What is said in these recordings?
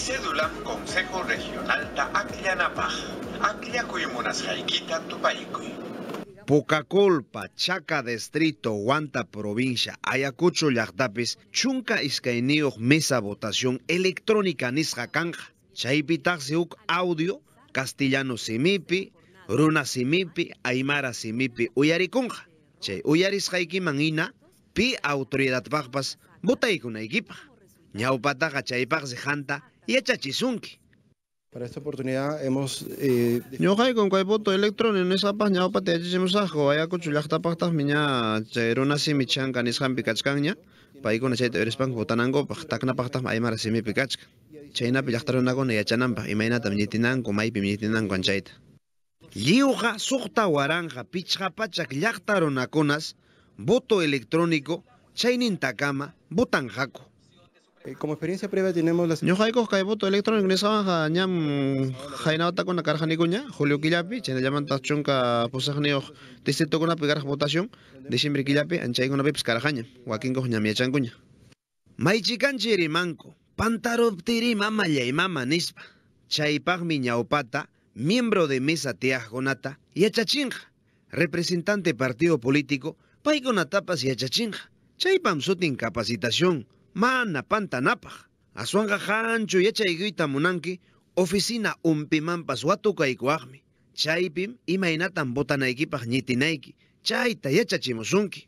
Cédula Consejo Regional ta Aclianapaj, Acliacuimunas Jaiquita Tupaicuy. Pucacolpa, Chaca Distrito, Huanta Provincia, Ayacucho, Yactapis, Chunca Iscainio, Mesa Votación Electrónica Nisja Canja, Chaipitaxiuk Audio, Castellano Simipi, Runa Simipi, Aymara Simipi, Uyariconja, Che Uyaris Manina, Pi Autoridad Bajpas, Equipa, Ñaupataja Chaipaxi Janta, y Para esta oportunidad hemos... Eh... Yo hay con cuál voto electrónico en esa página para te echar musajo, vaya cochulaj tapactas miña, simichanga si mi ni san picachcaña, para ir con ese botanango, tacna pactas ahí mara si mi picachca. Chaina pillachtarona con ella chanampa, y maina también tinan, como ahí pimitinan con chaita. Liuja, pichja pachak, voto electrónico, chainin takama, botanjaco. Eh, como experiencia previa tenemos las... Yo hay que que voto electrónico, ni a ñam jaina con la carja ni Julio Quillapi, chen llaman tachón que posas ni toco la votación, de siempre Quillapi, anchay con peps carjaña, Joaquín con ñam yachan cuña. Maichican chiri manco, pantaroptiri mama y mama nispa, chaipag opata miembro de mesa jonata y achachinja, representante partido político, paikonatapas y achachinja, chaipam sutin capacitación, mana pantanapaj aswanqa hanchu iguita munanki oficina umpimanpas watukaykuyaqmi chaypim imaynatan botanaykipaq ñitinayki chayta yachachimusunki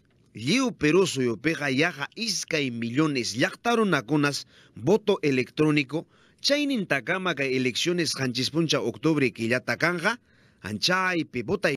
lliw Perú suyupiqa yaqa iskay millones llaqtarunakunas voto electrónico takama kay elecciones hanchispuncha octubre killata kanja anchaypi y.